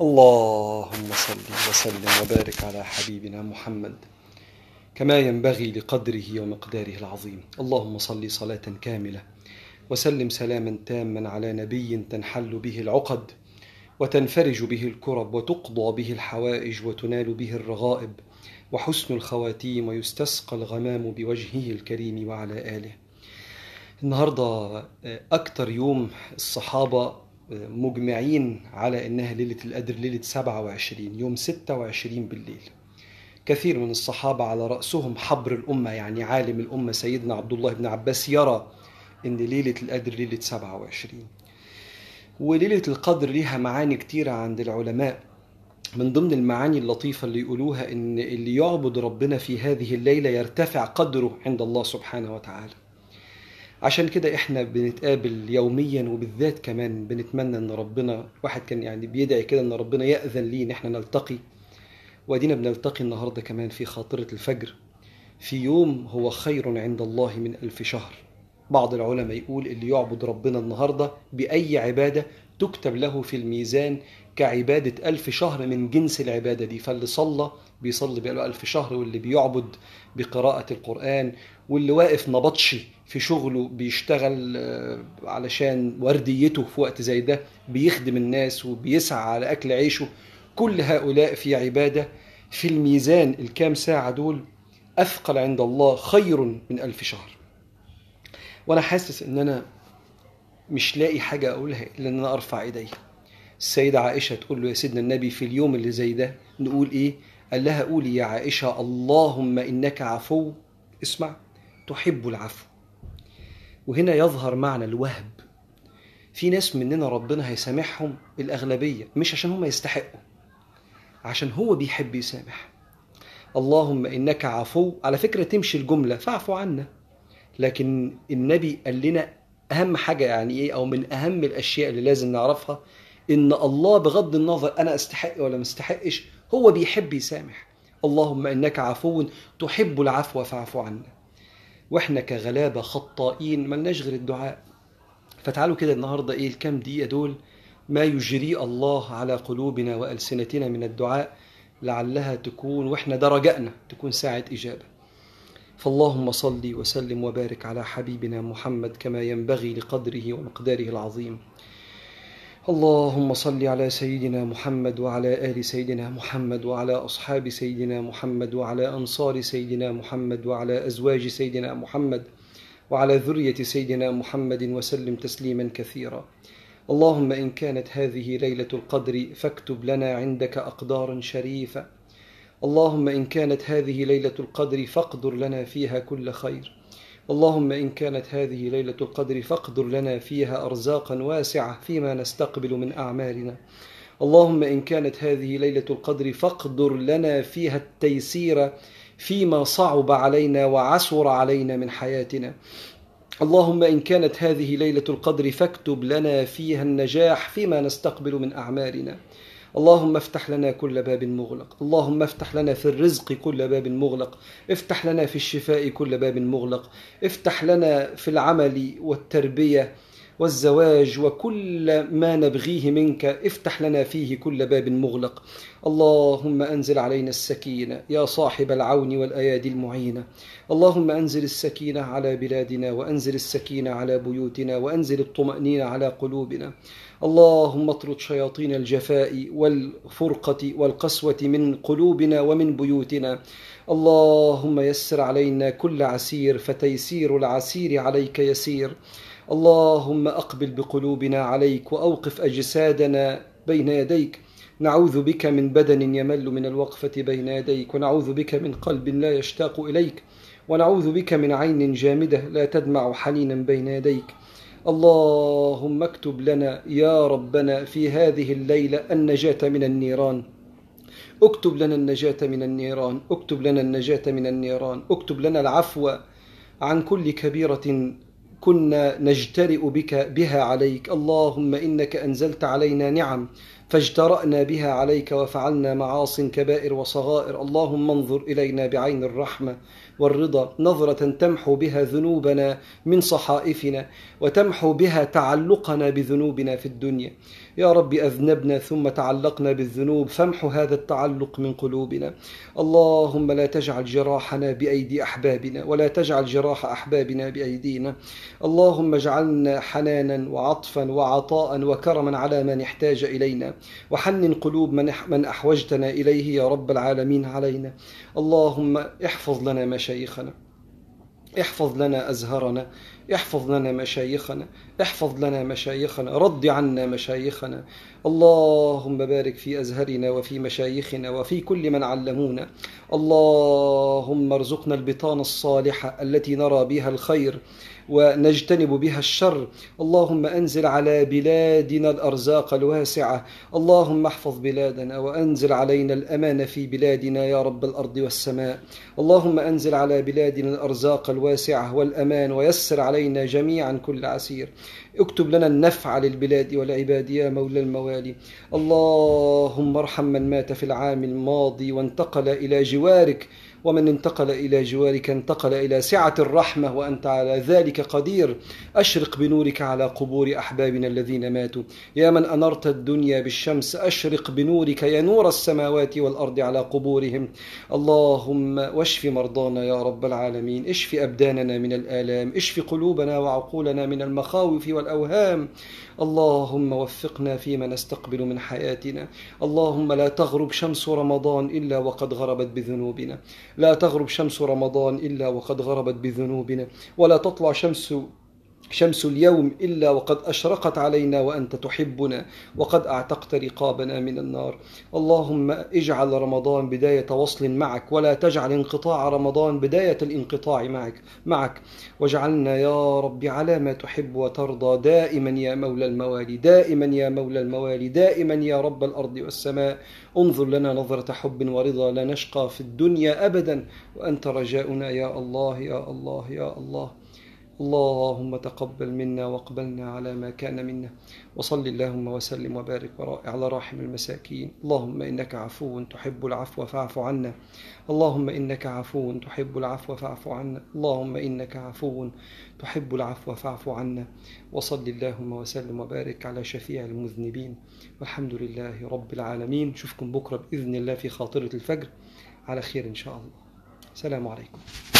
اللهم صل وسلم وبارك على حبيبنا محمد كما ينبغي لقدره ومقداره العظيم اللهم صل صلاة كاملة وسلم سلاما تاما على نبي تنحل به العقد وتنفرج به الكرب وتقضى به الحوائج وتنال به الرغائب وحسن الخواتيم ويستسقى الغمام بوجهه الكريم وعلى آله النهاردة آه، أكتر يوم الصحابة مجمعين على انها ليله القدر ليله 27 يوم 26 بالليل كثير من الصحابه على راسهم حبر الامه يعني عالم الامه سيدنا عبد الله بن عباس يرى ان ليله القدر ليله 27 وليله القدر ليها معاني كتيره عند العلماء من ضمن المعاني اللطيفه اللي يقولوها ان اللي يعبد ربنا في هذه الليله يرتفع قدره عند الله سبحانه وتعالى عشان كده احنا بنتقابل يوميا وبالذات كمان بنتمنى ان ربنا واحد كان يعني بيدعي كده ان ربنا ياذن لي ان احنا نلتقي وادينا بنلتقي النهارده كمان في خاطره الفجر في يوم هو خير عند الله من الف شهر بعض العلماء يقول اللي يعبد ربنا النهارده بأي عبادة تكتب له في الميزان كعبادة ألف شهر من جنس العبادة دي فاللي صلى بيصلي بقاله ألف شهر واللي بيعبد بقراءة القرآن واللي واقف نبطشي في شغله بيشتغل آه، علشان ورديته في وقت زي ده بيخدم الناس وبيسعى على أكل عيشه كل هؤلاء في عبادة في الميزان الكام ساعة دول أثقل عند الله خير من ألف شهر وانا حاسس ان انا مش لاقي حاجه اقولها الا ان انا ارفع ايدي السيده عائشه تقول له يا سيدنا النبي في اليوم اللي زي ده نقول ايه قال لها قولي يا عائشه اللهم انك عفو اسمع تحب العفو وهنا يظهر معنى الوهب في ناس مننا ربنا هيسامحهم الأغلبية مش عشان هم يستحقوا عشان هو بيحب يسامح اللهم إنك عفو على فكرة تمشي الجملة فاعفو عنا لكن النبي قال لنا اهم حاجه يعني ايه او من اهم الاشياء اللي لازم نعرفها ان الله بغض النظر انا استحق ولا ما استحقش هو بيحب يسامح اللهم انك عفو تحب العفو فاعف عنا واحنا كغلابه خطائين لناش غير الدعاء فتعالوا كده النهارده ايه الكام دقيقه دول ما يجري الله على قلوبنا والسنتنا من الدعاء لعلها تكون واحنا ده رجائنا تكون ساعه اجابه فاللهم صل وسلم وبارك على حبيبنا محمد كما ينبغي لقدره ومقداره العظيم اللهم صل على سيدنا محمد وعلى آل سيدنا محمد وعلى أصحاب سيدنا محمد وعلى أنصار سيدنا محمد وعلى أزواج سيدنا محمد وعلى ذرية سيدنا محمد وسلم تسليما كثيرا اللهم إن كانت هذه ليلة القدر فاكتب لنا عندك أقدارا شريفة اللهم إن كانت هذه ليلة القدر فاقدر لنا فيها كل خير اللهم إن كانت هذه ليلة القدر فاقدر لنا فيها أرزاقا واسعة فيما نستقبل من أعمالنا اللهم إن كانت هذه ليلة القدر فاقدر لنا فيها التيسير فيما صعب علينا وعسر علينا من حياتنا اللهم إن كانت هذه ليلة القدر فاكتب لنا فيها النجاح فيما نستقبل من أعمالنا اللهم افتح لنا كل باب مغلق اللهم افتح لنا في الرزق كل باب مغلق افتح لنا في الشفاء كل باب مغلق افتح لنا في العمل والتربيه والزواج وكل ما نبغيه منك افتح لنا فيه كل باب مغلق اللهم انزل علينا السكينه يا صاحب العون والايادي المعينه اللهم انزل السكينه على بلادنا وانزل السكينه على بيوتنا وانزل الطمانينه على قلوبنا اللهم اطرد شياطين الجفاء والفرقه والقسوه من قلوبنا ومن بيوتنا اللهم يسر علينا كل عسير فتيسير العسير عليك يسير اللهم اقبل بقلوبنا عليك واوقف اجسادنا بين يديك نعوذ بك من بدن يمل من الوقفه بين يديك ونعوذ بك من قلب لا يشتاق اليك ونعوذ بك من عين جامده لا تدمع حنينا بين يديك اللهم اكتب لنا يا ربنا في هذه الليله النجاه من النيران اكتب لنا النجاة من النيران اكتب لنا النجاة من النيران اكتب لنا العفو عن كل كبيرة كنا نجترئ بك بها عليك اللهم انك انزلت علينا نعم فاجترأنا بها عليك وفعلنا معاص كبائر وصغائر اللهم انظر إلينا بعين الرحمة والرضا نظرة تمحو بها ذنوبنا من صحائفنا وتمحو بها تعلقنا بذنوبنا في الدنيا يا رب أذنبنا ثم تعلقنا بالذنوب فامح هذا التعلق من قلوبنا اللهم لا تجعل جراحنا بأيدي أحبابنا ولا تجعل جراح أحبابنا بأيدينا اللهم اجعلنا حنانا وعطفا وعطاء وكرما على من احتاج إلينا وحنن قلوب من من أحوجتنا إليه يا رب العالمين علينا اللهم احفظ لنا مشايخنا احفظ لنا أزهرنا احفظ لنا مشايخنا احفظ لنا مشايخنا رد عنا مشايخنا اللهم بارك في أزهرنا وفي مشايخنا وفي كل من علمونا اللهم ارزقنا البطانة الصالحة التي نرى بها الخير ونجتنب بها الشر اللهم أنزل على بلادنا الأرزاق الواسعة اللهم احفظ بلادنا وأنزل علينا الأمان في بلادنا يا رب الأرض والسماء اللهم أنزل على بلادنا الأرزاق الواسعة والأمان ويسر علينا جميعا كل عسير اكتب لنا النفع للبلاد والعباد يا مولى الموالي اللهم ارحم من مات في العام الماضي وانتقل إلى جوارك ومن انتقل إلى جوارك انتقل إلى سعة الرحمة وأنت على ذلك قدير أشرق بنورك على قبور أحبابنا الذين ماتوا يا من أنرت الدنيا بالشمس أشرق بنورك يا نور السماوات والأرض على قبورهم اللهم واشف مرضانا يا رب العالمين اشف أبداننا من الآلام اشف قلوبنا وعقولنا من المخاوف والأوهام اللهم وفقنا فيما نستقبل من حياتنا اللهم لا تغرب شمس رمضان إلا وقد غربت بذنوبنا لا تغرب شمس رمضان إلا وقد غربت بذنوبنا ولا تطلع شمس شمس اليوم إلا وقد أشرقت علينا وأنت تحبنا وقد أعتقت رقابنا من النار اللهم اجعل رمضان بداية وصل معك ولا تجعل انقطاع رمضان بداية الانقطاع معك معك واجعلنا يا رب على ما تحب وترضى دائما يا مولى الموالي دائما يا مولى الموالي دائما يا رب الأرض والسماء انظر لنا نظرة حب ورضا لا نشقى في الدنيا أبدا وأنت رجاؤنا يا الله يا الله يا الله اللهم تقبل منا واقبلنا على ما كان منا وصل اللهم وسلم وبارك على راحم المساكين اللهم إنك عفو تحب العفو فاعف عنا اللهم إنك عفو تحب العفو فاعف عنا اللهم إنك عفو تحب العفو فاعف عنا وصل اللهم وسلم وبارك على شفيع المذنبين والحمد لله رب العالمين نشوفكم بكرة بإذن الله في خاطرة الفجر على خير إن شاء الله السلام عليكم